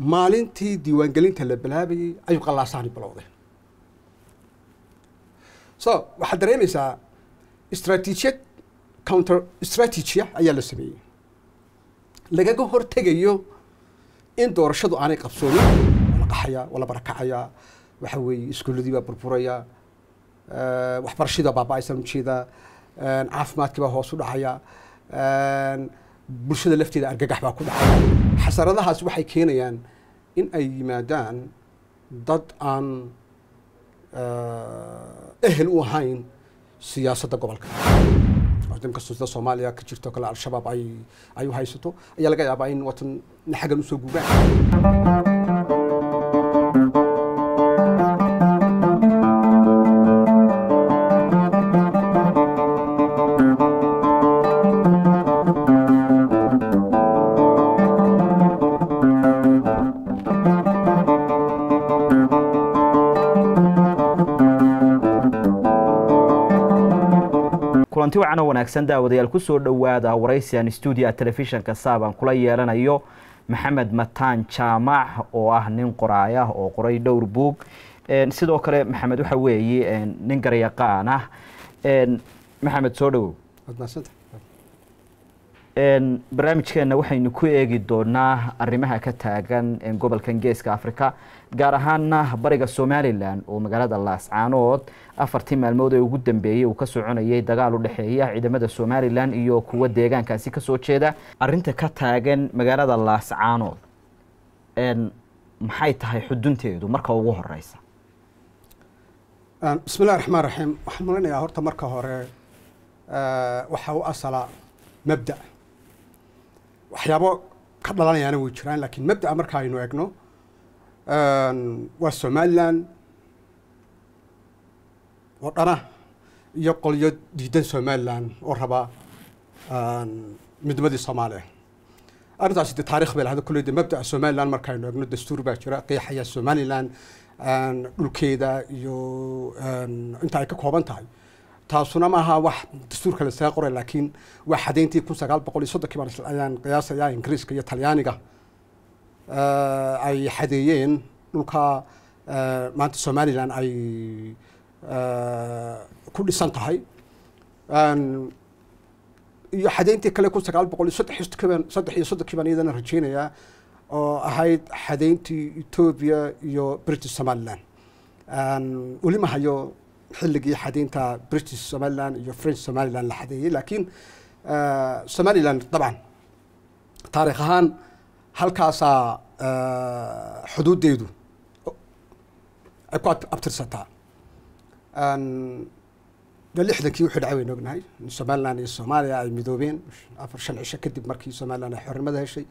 maalintii diiwaangelinta la balaabayey ayuu qallaasaani bilowday so waxaad dareemaysaa istraatiijiyad counter strategia ah ayaa la sameeyey lagaga hortegayo in doorashadu aanay qabsoomin waa la qaxayaa waa la barakacayaa waxa weeye iskuulladii baa burburayaa waxbarashadii baa baaba-aysan ujeedaa caafimaadkii baa hoos u dhacayaa bulshada lafteeda argagax baa ku dhacay xasaradahaas waxay keenayaan in ay yimaadaan dad aan eh, ehel u ahayn siyaasadda gobolka dhanka sida soomaaliya ka jirto kale al-shabaab ay ay u haysato ayaa laga yaabaa in watan xaggan usoo guubaan fiicanoo wanaagsan daawadayaal kusoo dhawaada waraysian stuudia telefishinka saabaan kula yeelanayo maxamed mataan jaamac oo ah nin qoraayah oo qoray dhowr buug sidoo kale maxamed waxa weeye nin garyaqaan ah maxamed soo dhowow barnaamijkeena waxaynu ku eegi doonaa arrimaha ka taagan gobolkan geeska africa gaar ahaana bariga somalilan oo magaalada laascaanood afartii maalmood ee ugu dambeeyey uu ka soconayay dagaal u dhexeeya ciidamada somalilan iyo kuwa deegaankaasi kasoo jeeda arinta ka taagan magaalada laascaanood maxay tahay xudunteedu marka ugu horeysa bismillahi raxmaan raxiim waxaan mulinayaa horta marka hore waxaa u asala mabda waxyaabo ka dhalanayaana way jiraan laakiin mabda'a marka aynu egno waa somalilan oo dhana iyo qolyo diidan somalilan oo raba midnimadii soomaaliya eh. arrintaasi de taarikh bay lahda kolley dee mabda'a somalilan markaaynu egno dastuur baa jira qeexaya somalilan dhulkeeda iyo inta ay ka kooban tahay taasuna maaha wax dastuurka lasaga qoray laakiin waa xadeyntii kun sagaal boqol iyo soddonki baan ayaan qiyaasaya ingiriiska iyo talyaaniga eh, ay xadeeyeen dhulka eh, maanta somalilan ay eh, ku dhisan tahay iyo xadeyntii kale kun sagaal boqol iyo saddexiyo saddex iyo soddonki baan iyadana rajeynayaa oo ahayd xadeyntii etoobiya iyo british somaliland weli hayo xilligii xadaynta british somaliland iyo french somaliland la xadeeyey laakiin eh, somaliland dabcan taarikh ahaan halkaasaa eh, xuduuddeedu ay ku abtirsataa de lixdankii wixii dhacay wayn ognahay in somaliland iyo soomaaliya ay midoobeen afar shan cisho kadib markii somaliland ay xornimada heshay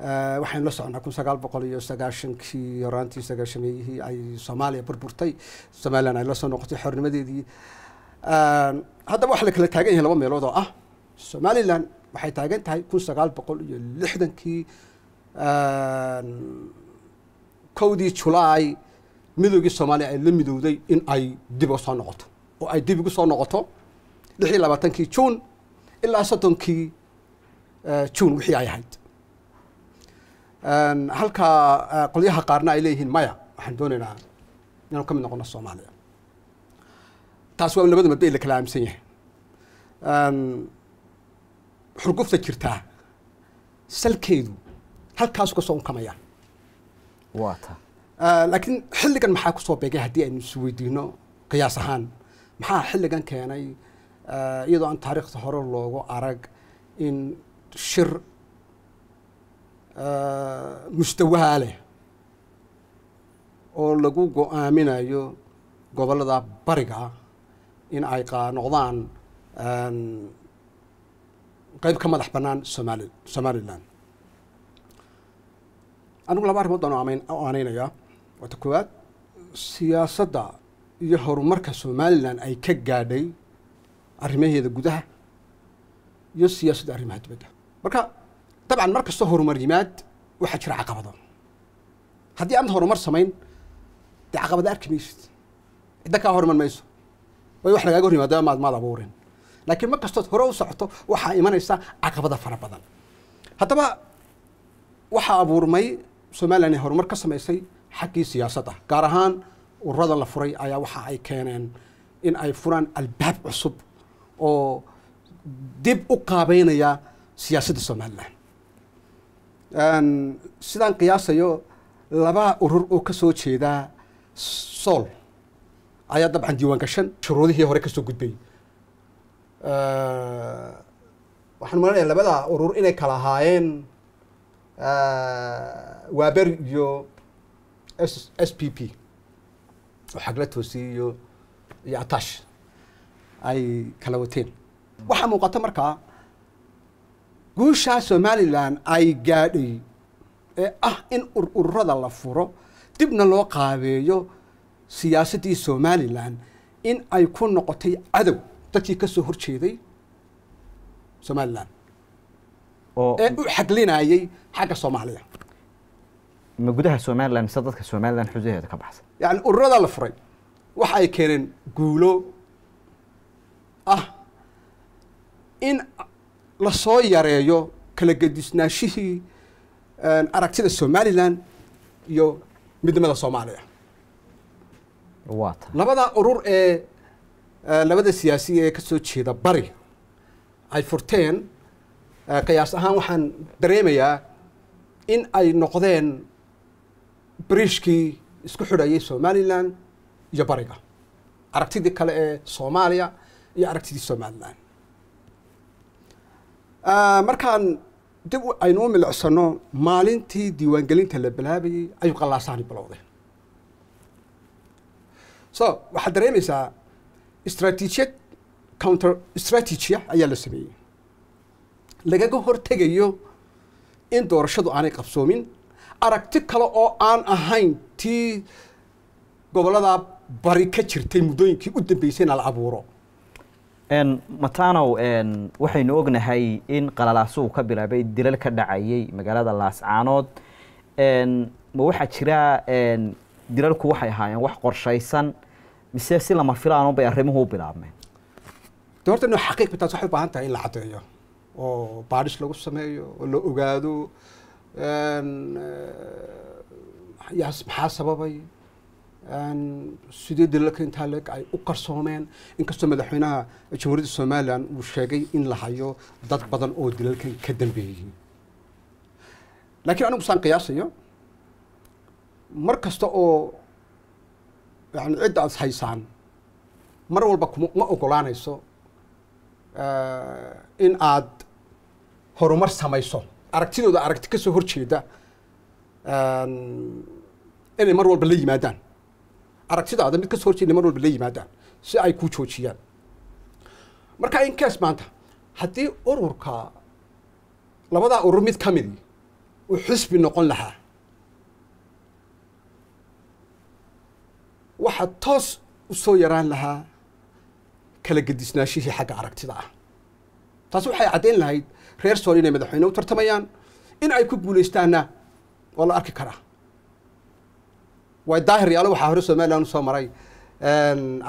Eh, waxaynu la soconaa kun sagaal boqol iyo sagaashankii horaantii sagaashameeyihii ay soomaaliya burburtay somalilan ay la noqotay xornimadeedii ehm, haddaba waxa la kala taagan yahay laba meelood oo ah somalilan waxay taagan tahay kun sagaal boqol iyo lixdankii ehm, kowdii julaay midoogii soomaaliya ay la midowday in ay dib soo noqoto oo ay dib igu soo noqoto lix iyo labaatankii juun ilaa soddonkii eh, juun wixii ay ahayd Ehm, halkaa eh, qolyaha qaarna ay leeyihiin maya waxaan doonaynaa inaanu ka mid noqono soomaaliya taas waa u labada madbe la kala aaminsan yahay ehm, xurgufta jirtaa salkeedu halkaasu ka soo unkamaya waata eh, laakiin xilligan maxaa kusoo beegay haddii aynu isu weydiino qiyaas ahaan maxaa xilligan keenay eh, iyadoo aan taariikhda hore loogu arag in shir mustawaha leh oo lagu go-aaminayo gobollada bariga in ay noqdaan qayb ka madax bannaan somali somalilan anigu laba arrimood baan u aaneynayaa waata koowaad siyaasadda iyo horumarka somalilan ay ka gaadhay arrimaheeda gudaha iyo siyaasadda arrimaha dibadda marka dabcan mar kasta horumar yimaad waxaa jira caqabado haddii aad horumar samayn dee caqabado arki maysid cidda kaa horman mayso way wax lagaaga hor maad maad abuurin laakiin mar kastood hore u socoto waxaa imanaysaa caqabada fara badan haddaba waxaa abuurmay somalilan horumar ka samaysay xaggii siyaasadda gaar ahaan ururadan la furay ayaa waxa ay keeneen in ay furaan albaab cusub oo dib u qaabaynaya siyaasadda somalilan sidaan qiyaasayo laba urur oo kasoo jeedaa sool ayaa dabcan diiwaan gashan shuruudihii hore kasoo gudbay waxaan malanaya labada urur inay kala ahaayeen waber iyo s s p p oo xagla toosi iyo iyo atash ay kala wateen waxaa muuqata markaa guushaa somalilan ay gaadhay ee ah in ururada la furo dibna loo qaabeeyo siyaasaddii somalilan in ay ku noqotay cadow dadkii ka soo horjeeday somalilan ee u xaglinayay xagga soomaaliya ma gudaha somalilan mise dadka somalilan xusaheeda ka baxsan yani ururada la furay waxa ay keeneen guulo ah in lasoo yareeyo kala gedisnaashihii aragtida somalilan iyo midnimada soomaaliya labada urur ee labada siyaasiya ee kasoo jeeda bari ay furteen qiyaas ahaan waxaan dareemayaa in ay noqdeen briishkii isku xidhayay somalilan iyo bariga aragtidii kale ee soomaaliya iyo aragtidii somalilan Ah, markaan dib aynu u milicsano maalintii diiwaangelinta la bilaabayey ayuu qalaasaani bilowdeen so waxaad dareemaysaa istraatiijiyad counter strategia ah ayaa la sameeyey lagaga hortegayo in doorashadu aanay qabsoomin aragti kale oo aan ahayn tii gobollada bari ka jirtay muddooyinkii u dambeysayna la abuuro matanow waxaynu ognahay in qalalaasuhu ka bilaabay dilal ka dhacayay magaalada laascaanood ma waxaa jira dilalku waxay ahaayeen wax qorshaysan mise si lama filaanun bay arrimuhu u bilaabmeen de horta inuu xaqiiq waxay u baahan tahay in la caddeeyo oo baadhis lagu sameeyo oo la ogaado eh, maxaa sababay sidee dalila kentaaleeg ay u qarsoomeen inkastoo madaxweynaha jamhuuriyadda somalilan uu sheegay in la hayo dad badan oo dalalkan ka dambeeyey laakiin anigu saan qiyaasayo mar kasta oo yani cidda aad haysaan mar walba kuma ma ogolaanayso eh, in aad horumar samayso aragtidooda aragti ka soo horjeeda inay mar walba la yimaadaan aragtidaada mid kasoo horjeeda niman walba la yimaadaan si ay ku joojiyaan marka inkaas maanta haddii ururka labadaa urur mid ka midi uu xisbi noqon lahaa waxaa toos u soo yaraan lahaa kala gedisnaashihii xagga aragtida ah taasi waxay caddayn lahayd reer sool inay madaxweyne u tartamayaan in ay ku guulaystaanna waa la arki karaa way daahir yaalo waxaa hore somalilan usoo maray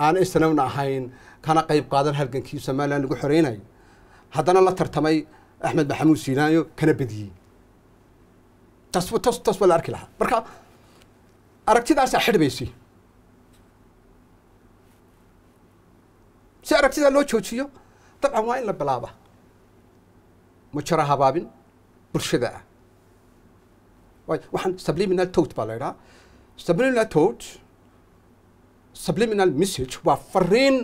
aan isnawna ahayn kana qayb qaadan halgankii somalilan lagu xoreynayo haddana la tartamay axmed maxamuud siinaayo kana bediyey tas tas tas la arki lahaa marka aragtidaasaa xidhbaysi si aragtidaa loo joojiyo dabcan waa in la bilaaba mujara habaabin bulshada ah waxaan subliminal tot baa la idhaha subliminal touch subliminal message waa fariin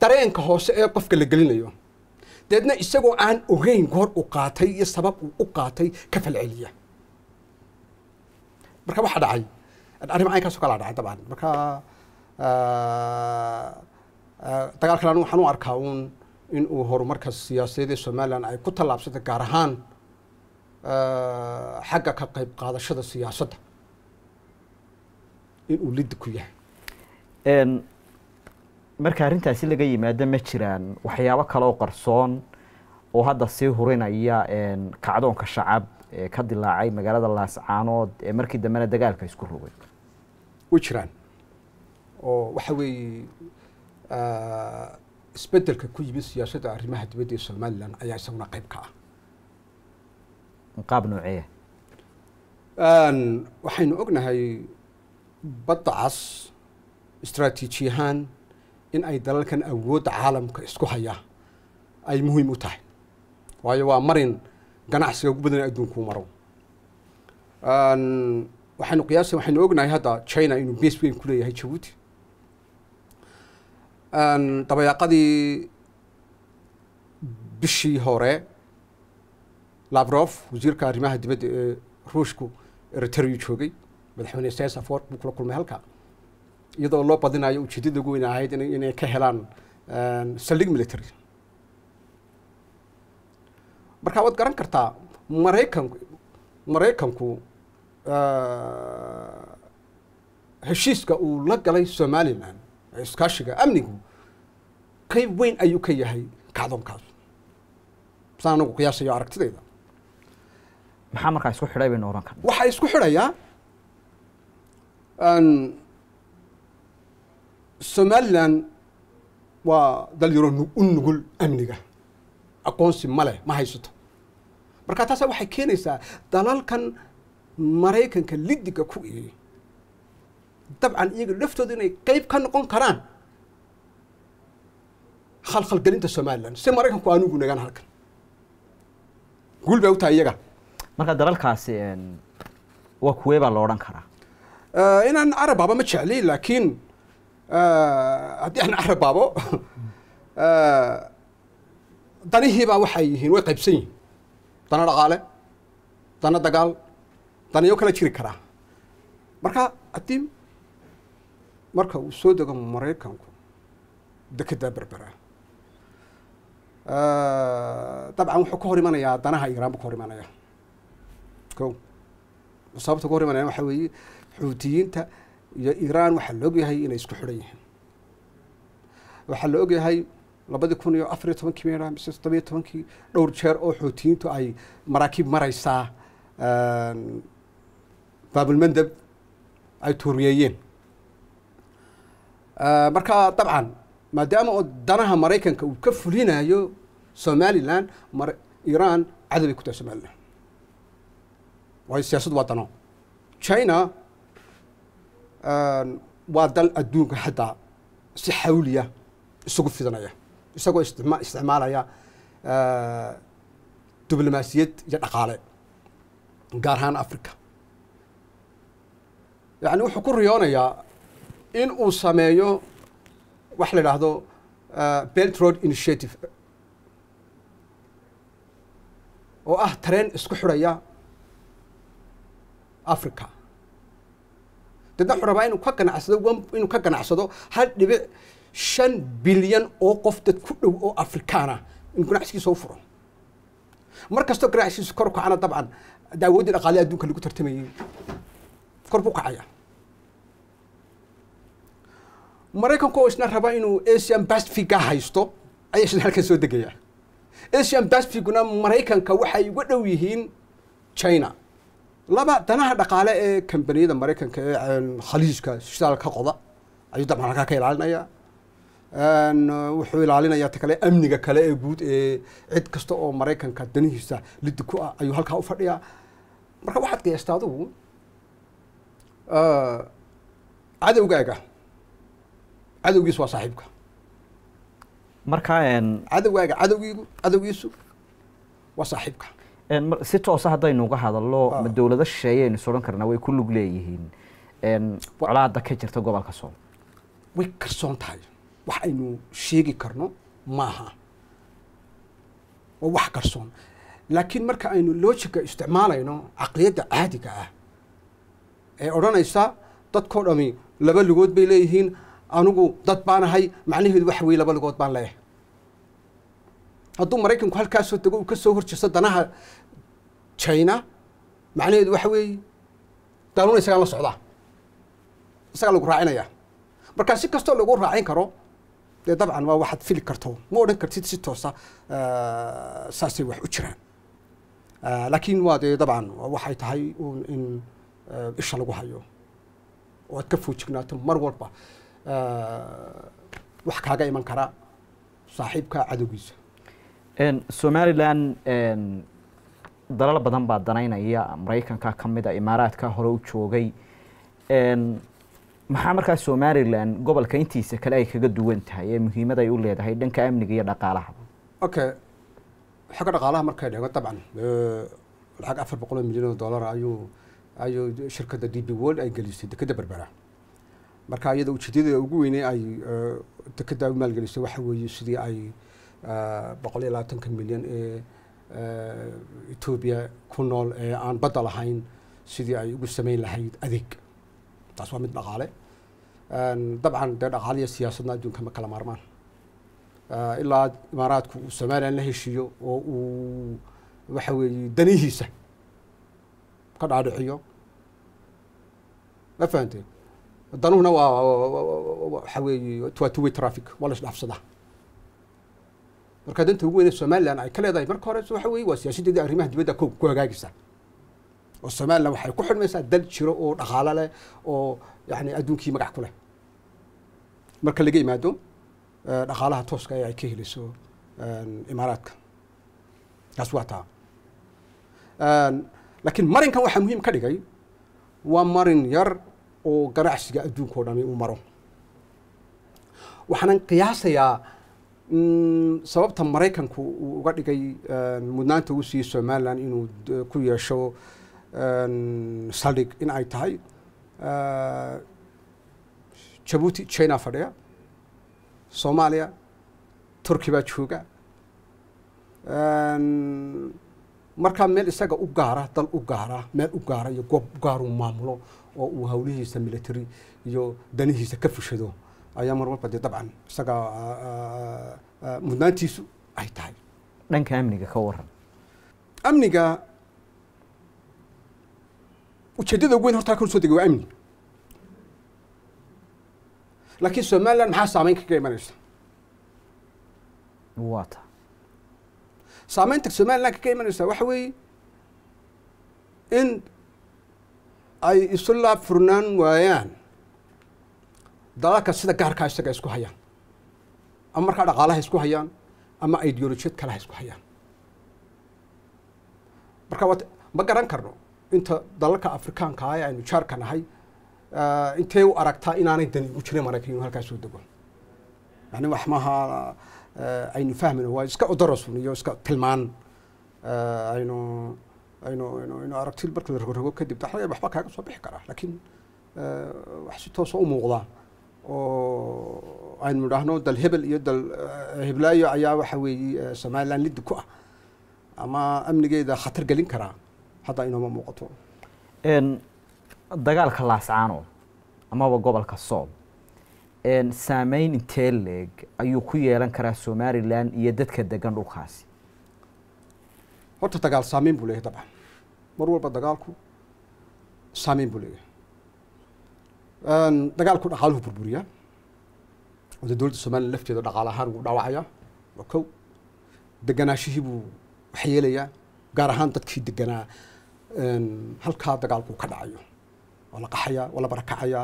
dareenka hoose ee qofka la gelinayo deedna isagoo aan ogeyn goor u qaatay iyo sabab uu u qaatay ka falceliya marka waxaa dhacay arrim caynkaasoo kalaa dhacay dabcan marka dagaalkan anu waxaan u arkaa uun in uu horumarka siyaasadeed ee somalilan ay ku tallaabsantay gaar ahaan xagga ka qayb qaadashada siyaasadda inuu lid ku yahay marka arintaasi laga yimaado ma jiraan waxyaabo kale oo qarsoon oo hadda sii hurinaya kacdoonka shacab ee ka dilaacay magaalada laascaanood ee markii dambena dagaalka isku rogay way jiraan oo waxa weeye isbedelka ku yimid siyaasadda arrimaha dibadda ee somalilan ayaa isaguna qayb ka ah qaab nooceeya waxaynu ognahay badda cas istraatiijiyahaan in ay dalalkan awoodda caalamka isku haya ay muhiim u tahay waayo waa marin ganacsiga ugu badan adduunkuu maro waxaynu qiyaasa waxaynu ognahay hadda china inuu bees weyn ku leeyahay jabuuti dabayaaqadii bishii hore lavrof wasiirka arrimaha dibadda ee ruushku eritrea joogay madaxweyne sesaf work buu kula kulmay halka iyadoo loo badinayo ujeedada weyn ahayd inay ka helaan saldhig military marka waad garan kartaa maraykanku maraykanku heshiiska uu la galay somalilan iskaashiga amnigu qayb weyn ayuu ka yahay kacdoonkaas saan anagu qiyaasayo aragtideyda maxaa markaa isku xidhay baynu oran karna waxaa isku xidhayaa somalilan waa dal yaro u nugul amniga aqoonsi maleh ma haysato markaa taasa waxay keenaysaa dalalkan maraykanka lidiga ku eeyay dabcan iyaga laftooda inay qeyb ka noqon karaan khalkhalgelinta somalilan si maraykanku aanu gunagaan halkan guul bay u tahay iyaga marka dalalkaasi waa kuwee baa lo odhan karaa Eh, inaan carab aba ma jecli laakiin eh, haddii aan carab abo danihiibaa eh, waxay yihiin way qaybsan yihiin dana dhaqaale dana dagaal daniyo kala jiri karaa marka haddii marka uu soo dego maraykanku dekedaa berbera dabcan wuxuu ka hor imanayaa danaha iiraan buu ka hor imanaya ko sababta ka hor imanaya waxaa weeye xuutiyiinta iyo iiraan waxaa la ogyahay inay isku xidhan yihiin waxaa la ogyahay labadii kun iyo afariyo tobankii meera mise toddobiyo tobankii dhowr jeer oo xuutiyiintu ay maraakiib maraysaa baabulmandab ay tuuriyeeyeen marka dabcan maadaama oo danaha maraykanka uu ka fulinayo somalilan mar iiraan cadabay ku tahay somalilan waayo siyaasadu waa dano china waa dal adduunka hadda si xawliya isugu fidanaya isagoo isticmaalaya ah, diblomaasiyad iyo dhaqaale gaar ahaan africa yani wuxuu ku riyoonayaa in uu sameeyo wax la idhaahdo ah, belt road initiative oo ah tareen isku xidhaya africa dadna wuxuu rabaa inuu ka ganacsado inuu ka ganacsado hal dhibic shan bilyan oo qof dad ku dhow oo afrikaana in ganacsigiisa u furo mar kastoo ganacsigiisa kor kacana dabcan daawoodi dhaqaale adduunka lagu tartamayay kor buu kacaya maraykanku oo isna raba inuu asian pacifica haysto ayaa isna halkan soo degaya asian basfiguna maraykanka waxay uga dhow yihiin china laba danaha dhaqaale ee kambaniyada maraykanka ee khaliijka sitaal ka qoda ayuu dabcan halkaa ka ilaalinaya wuxuu ilaalinaya ta kale amniga kale ee guud ee cid kasta oo maraykanka danihiisa lidi ku ah ayuu halkaa ufadhiyaa marka waxaad geesta adugu ah, cadowgaaga cadowgiisu waa saaxiibka marka cadowgaaga cadowgiigu cadowgiisu waa saaxiibka si toosa ah haddaynu uga hadalno ah. ma dowlado shisheeye aynu soran karnaa way ku lug leeyihiin colaada ka jirta gobolka sool way karsoon tahay wax aynu sheegi karno maaha waa wax karsoon laakiin marka aynu logica isticmaalayno caqliyadda caadiga ah ee odhanaysa dadkoo dhami laba lugood bay leeyihiin anigu dad baan ahay macnaheedu waxa weye laba lugood baan leeyahay hadduu maraykanku halkaasoo dego uu ka soo horjeesto danaha china macnaheedu waxa weeye daaluuna isagaan la socdaa isagaa lagu raacinaya markaa si kastoo lagu raacin karo dee dabcan waa waxaad fili karto ma odhan kartid si toosa saasay wax u jiraan laakiin waa dee dabcan waxay tahay in isha lagu hayo oo aad ka foojignaato mar walba wax kaaga iman kara saaxiibka cadowgiisa somaliland dalal badan baa danaynaya maraykanka kamida imaaraadka hore u joogay maxaa markaa somaliland gobolka intiisa kale ay kaga duwan tahay ee muhiimad ay u leedahay dhanka amniga iyo dhaqaalaha okay xagga dhaqaalaha markay dhego dabcan lacag afar boqol milyan oo dollar ayuu ayuu shirkada d b world ay gelisay dekedda berbera marka iyada ujeedyada ugu weyne ay dekedda u maalgelisay waxa weeye sidii ay boqol iyo labaatanka milyan ee etoobiya ku nool ee aan badda lahayn sidii ay ugu samayn lahayd adeeg taas waa mid dhaqaale dabcan dee dhaqaale iyo siyaasadna adduunka ma kala maarmaan ilaa imaaraadku uu somalilan la heshiiyo oo uu waxa weeye danihiisa ka dhaadhiciyo ma fahanteen danuhuna waa waxa weeye waa traffic waa la isdhaafsadaa marka danta ugu weyne somaliland ay ka leedahay marka hore waxa weye waa siyaasiyadeedii arrimaha dibadda ko ku hagaagaysa oo somaliland waxay ku xidhmaysaa dal jiro oo dhaqaalo leh oo yani adduunkii magac ku leh marka laga yimaado eh, dhaqaalaha tooska ee ay ka heliso eh, imaaraadka taas waa taa eh, laakiin marinkan waxaa muhiim ka dhigay waa marin yar oo ganacsiga adduunka o dhami uu maro waxaanan qiyaasayaa Mm, sababta maraykanku uu uga dhigay ehm, mudnaanta uu siiyey somalilan inuu ku yeesho ehm, saldhig in ay tahay ehm, jabuuti china fadhiya soomaaliya turki baa jooga markaa meel isaga u gaara dal u gaara meel u gaara iyo goob u gaaruu maamulo oo uu hawlihiisa military iyo danihiisa ka fushado ayaa mar walba dee dabcan isagaa mudnaantiisu ay tahay dhanka amniga ka waran amniga ujeedada ugu weyn hortaa kan soo degay waa amni laakiin somaliland maxaa saameyn kaga imanaysa wata saameynta somalilan kaga imanaysa waxa weeye in ay isu laab furnaan waayaan dalalka sida gaarkaa isaga isku hayaan ama markaa dhaqaalaha isku hayaan ama ideolojiyad kalaha isku hayaan marka wat ma garan karno inta dalalka afrikaanka ah aynu jaarka nahay ah, intee u aragtaa inaanay dani u jirin maraykan inu halkaas dego yani wax maaha ah, aynu fahmayno waa iska odarasun iyo iska tilmaan ah, aynu aynu aynu aynu aragti marka la rogrogo kadib waxba kaaga soo bixi karaa laakiin wax si toosoo u muuqdaa oo aynu idhaahno dal hebel iyo dal eh, heblaayo ayaa waxa weeye eh, somaliland liddi ku ah ama amnigeeda khatar gelin karaa hadda inooma muuqato dagaalka laascaano amaba gobolka soob saameyn intee leeg ayuu ku yeelan karaa somalilan iyo dadka degan dhulkaasi horta dagaal saameyn buu leeyahay dabcan mar walba dagaalku saameyn buu leeyahay dagaalku dhaqaaluhu burburiya wada dee dowladda somalilan lafteeda dhaqaal ahaan wuu dhaawacaya waa kow deganaashihiibuu buu waxyeelayaa gaar ahaan dadkii deganaa halkaa dagaalku ka dhacayo waa la qaxayaa waa la barakacaya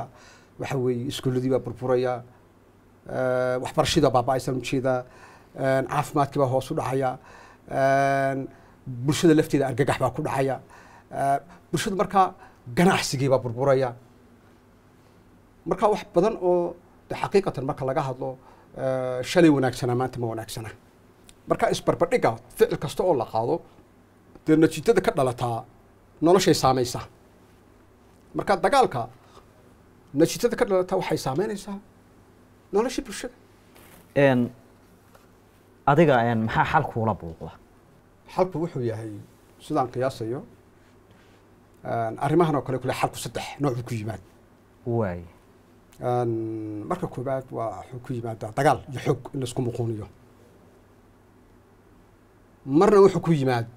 waxa weeye iskuuladii baa burburaya waxbarashadaa baaba-aysan ujeedaa caafimaadkii baa hoos u dhacaya bulshada lafteeda argagax baa ku dhacaya bulshada markaa ganacsigii baa burburaya marka wax badan oo de xaqiiqatan marka laga hadlo eh, shalay wanaagsana maanta ma wanaagsana marka isbarbardhiga ficil kasta oo la qaado dee natiijada ka dhalataa noloshay saamaysa marka dagaalka natiijada ka dhalataa waxay saameynaysaa nolosha bulshada adiga maxaa xalkuula buuqda xalku wuxuu yahay sidaan qiyaasayo arrimahan oo kale kule xalku saddex noocuu ku yimaad waay marka koobaad waa waxuu ku yimaadaa dagaal iyo xoog in laisku muquuniyo marna wuxuu ku yimaad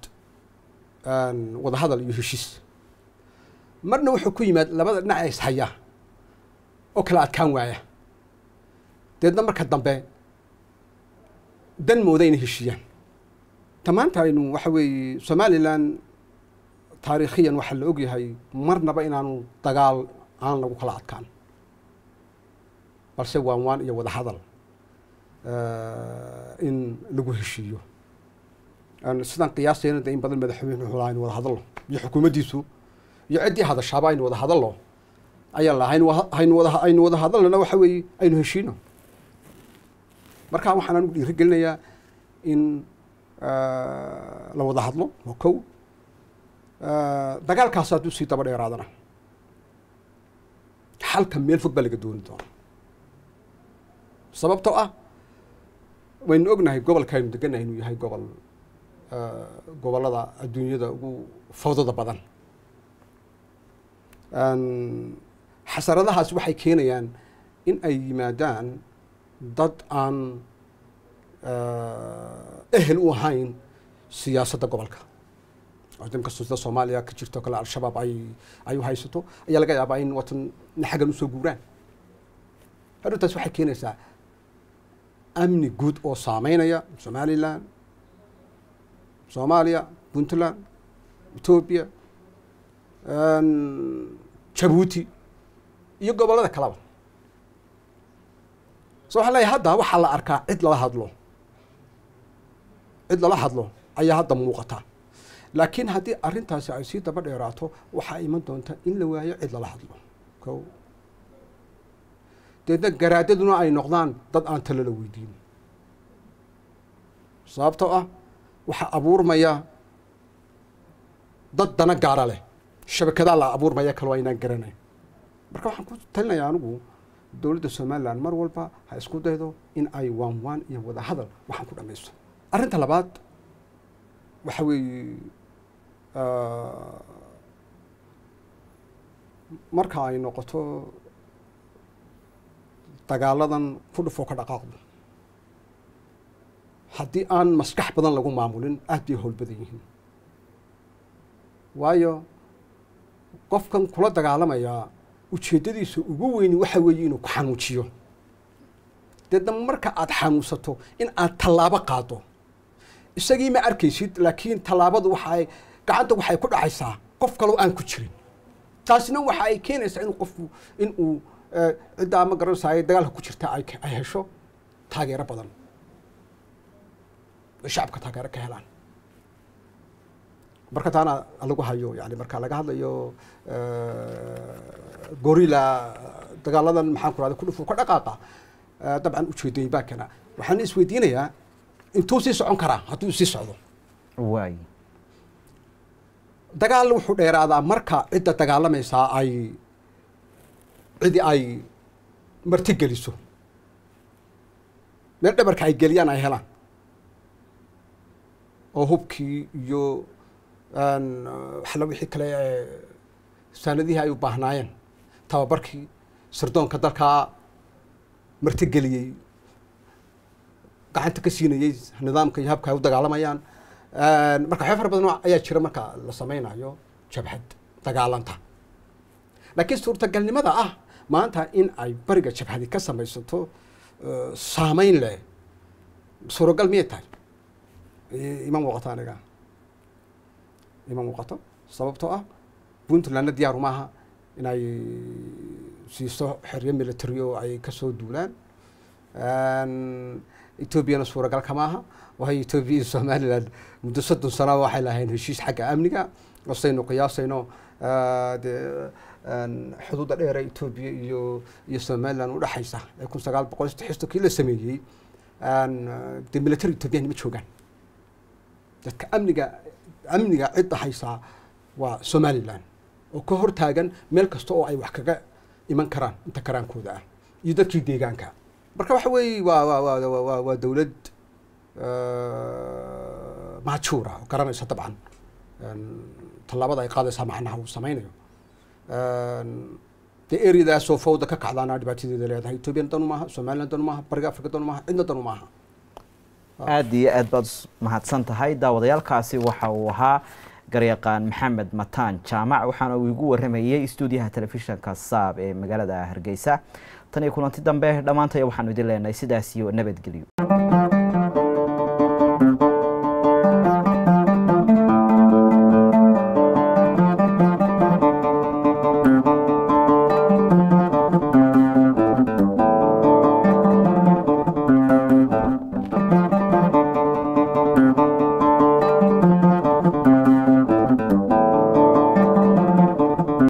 wadahadal iyo heshiis marna wuxuu ku yimaad labada dhinac ee ishaya oo kala adkaan waaya deedna marka dambe dan mooda inay heshiiyaan tamaanta aynu waxa weeye somalilan taariikhiyan waxaa la ogyahay marnaba inaanu dagaal aan lagu kala adkaan balse waan waan iyo wada hadal eh, in lagu heshiiyo sidaan qiyaastayna de in badan madaxweyne wuxuu lahaa in wada hadallo iyo xukuumaddiisu iyo ciddii hadashaaba aynu wada hadallo ayaan lahaa aynu wada aynu wada hadalnana waxa weeye aynu heshiino markaa waxaan anigu dhiiri gelinayaa in eh, la wada hadlo waa kow eh, dagaalkaas hadduu sii daba dheeraadana xalka meel fog baa laga dooni doona sababtoo ah waynu ognahay gobolkaaynu deganahay inuu yahay gobol ah, gobollada adduunyada ugu fawdada badan xasaradahaas waxay keenayaan in ay yimaadaan dad aan ah, ehel u ahayn siyaasadda gobolka oo sida soomaaliya ka jirto kale al-shabaab ay ay u haysato ayaa laga yaabaa in watan xaggan usoo guuraan hadhowtaas waxay keenaysaa amni guud oo saameynaya somalilan soomaaliya puntland etoobiya ehm, jabuuti iyo gobollada kaleba so waxaan leeyahay hadda waxaa la arkaa cid lala hadlo cid lala hadlo ayaa hadda muuqata laakiin haddii arrintaasi ay sii daba dheeraato waxaa iman doonta in la waayo cid lala hadlo ko deedna garaadaduna ay noqdaan dad aan talala weydiin sababtoo ah waxaa abuurmaya dad dana gaara leh shabakadaa la abuurmaya kalo aynaan garanay marka waxaan ku talinayaa anigu dowladda somalilan mar walba ha isku daydo in ay waan waan iyo wada hadal waxaan ku dhamaysto arrinta labaad waxa weeye ah, marka ay noqoto dagaaladan ku dhufoo ka dhaqaaqda haddii aan maskax badan lagu maamulin aada bay howl badan yihiin waayo qofkan kula dagaalamayaa ujeeddadiisa ugu weyni waxaa weeye inuu ku xanuujiyo deedna marka aada xanuunsato in aad tallaabo qaado isagii ma arkaysid laakiin tallaabadu waxaay gacanta waxay ku dhacaysaa qof kaloo aan ku jirin taasina waxa ay keenaysaa inuu qofku inuu ciddaa ma garanaysaay dagaalka ku jirta ay hesho taageero badan shacabka taageero ka helaan marka taana lagu hayo yani marka laga hadlayo eh, gorila dagaaladan maxaan ku rahda kudhufur ka dhaqaaqa eh, dabcan ujeedooyin baa kana waxaan isweydiinayaa intuu sii socon karaa hadduu sii socdo dagaal wuxuu dheeraadaa marka cidda dagaalamaysaa ay cidi ay marti geliso meel dhabarka ay geliyaan ay helaan oo hubkii iyo waxla wixii kale saanadihii ay u baahnaayeen tababarkii sirdoonka dalkaa geliyey gacanta ka siinayey nidaamka iyo habka ay u dagaalamayaan marka waxyo fara badan ayaa jira marka la samaynayo jabhad dagaalanta laakiin suurtagalnimada ah maanta in ay bariga jabhadi ka samaysato saamayn leh suuragal miyay tahay ima muuqato aniga ima muuqato sababtoo ah puntlandna diyaaru maaha inay siiso xeryo military oo ay kasoo duulaan etoobiyana suuragal kamaaha waayo etoobia iyo somalilan muddo soddon sana waxay lahayn heshiis xagga amniga cusayno qiyaasayno ah, dee xuduudda dheere etoobiya iyo iyo somaliland udhexaysa ee kun sagaal boqol sixistokii la sameeyey dee military etoobiyaan ma joogaan dadka amniga amniga cidda haysaa waa somalilan oo ka hortaagan meel kasta oo ay wax kaga iman karaan inta karaankooda ah iyo dadkii deegaanka marka waxa weeye waa wa wa waa dowlad ah, maajuura oo garanaysa dabcan tallaabada ay qaadaysaa macnaha uu samaynayo de eryadaasoo fawda ka kacdaana dhibaatadeeda leedahay ethoobiyan dan umaaha somalilan dan umaha bariga africa dan umaaha cidna dan umaaha aada iyo aad baad mahadsan tahay daawadayaalkaasi waxa uu ahaa garyaqaan maxamed mataan jaamac waxaana uu igu waramayay stuudiyaha telefishinka saab ee magaalada hargeysa tan iyo kulanti dambe dhammaantaya waxaanu idin leenahay sidaas iyo nabadgelyo